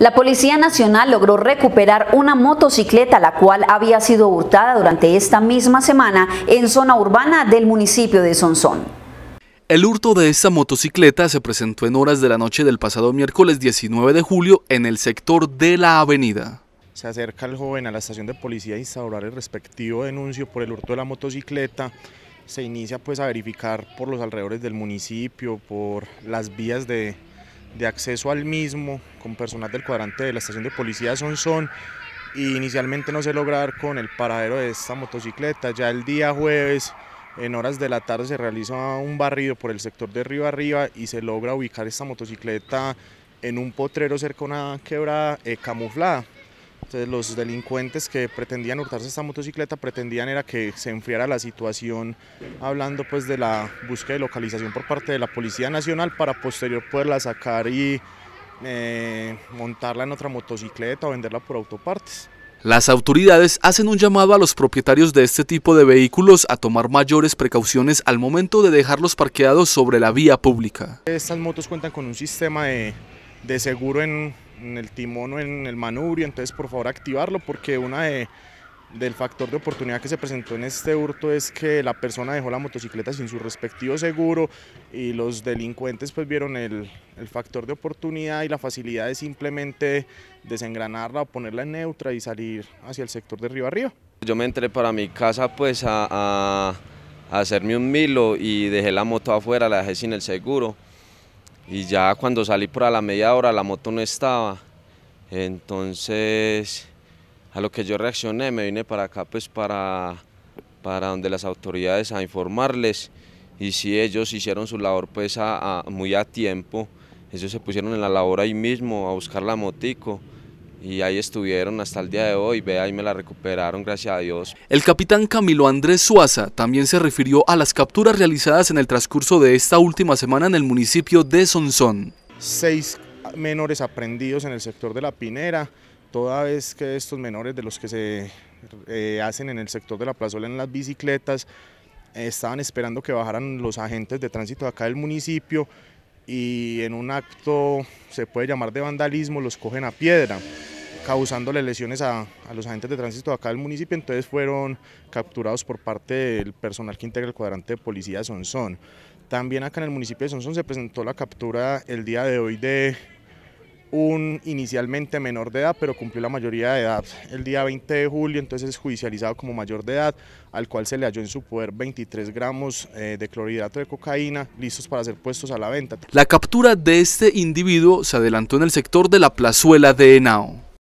La Policía Nacional logró recuperar una motocicleta la cual había sido hurtada durante esta misma semana en zona urbana del municipio de Sonsón. El hurto de esta motocicleta se presentó en horas de la noche del pasado miércoles 19 de julio en el sector de la avenida. Se acerca el joven a la estación de policía a instaurar el respectivo denuncio por el hurto de la motocicleta. Se inicia pues a verificar por los alrededores del municipio, por las vías de, de acceso al mismo con personal del cuadrante de la estación de policía Son Son y inicialmente no se lograr con el paradero de esta motocicleta. Ya el día jueves en horas de la tarde se realiza un barrido por el sector de Río Arriba y se logra ubicar esta motocicleta en un potrero cerca de una quebrada eh, camuflada los delincuentes que pretendían hurtarse esta motocicleta pretendían era que se enfriara la situación hablando pues de la búsqueda de localización por parte de la Policía Nacional para posterior poderla sacar y eh, montarla en otra motocicleta o venderla por autopartes. Las autoridades hacen un llamado a los propietarios de este tipo de vehículos a tomar mayores precauciones al momento de dejarlos parqueados sobre la vía pública. Estas motos cuentan con un sistema de, de seguro en, en el timón o en el manubrio, entonces por favor activarlo porque una de, del factor de oportunidad que se presentó en este hurto es que la persona dejó la motocicleta sin su respectivo seguro y los delincuentes pues vieron el, el factor de oportunidad y la facilidad de simplemente desengranarla o ponerla en neutra y salir hacia el sector de río arriba. Yo me entré para mi casa pues a, a, a hacerme un milo y dejé la moto afuera, la dejé sin el seguro y ya cuando salí por la media hora la moto no estaba. Entonces, a lo que yo reaccioné, me vine para acá pues para, donde las autoridades a informarles y si ellos hicieron su labor pues muy a tiempo, ellos se pusieron en la labor ahí mismo a buscar la motico y ahí estuvieron hasta el día de hoy, ve ahí me la recuperaron, gracias a Dios. El capitán Camilo Andrés Suaza también se refirió a las capturas realizadas en el transcurso de esta última semana en el municipio de Sonsón. Seis menores aprendidos en el sector de La Pinera, toda vez que estos menores de los que se eh, hacen en el sector de la plazuela en las bicicletas, estaban esperando que bajaran los agentes de tránsito de acá del municipio y en un acto se puede llamar de vandalismo los cogen a piedra causándole lesiones a, los agentes de tránsito acá del municipio, entonces fueron capturados por parte del personal que integra el cuadrante de policía de Sonsón. También acá en el municipio de Sonsón se presentó la captura el día de hoy de un inicialmente menor de edad, pero cumplió la mayoría de edad el día 20 de julio, entonces es judicializado como mayor de edad, al cual se le halló en su poder 23 gramos eh, de clorhidrato de cocaína, listos para ser puestos a la venta. La captura de este individuo se adelantó en el sector de la plazuela de Henao.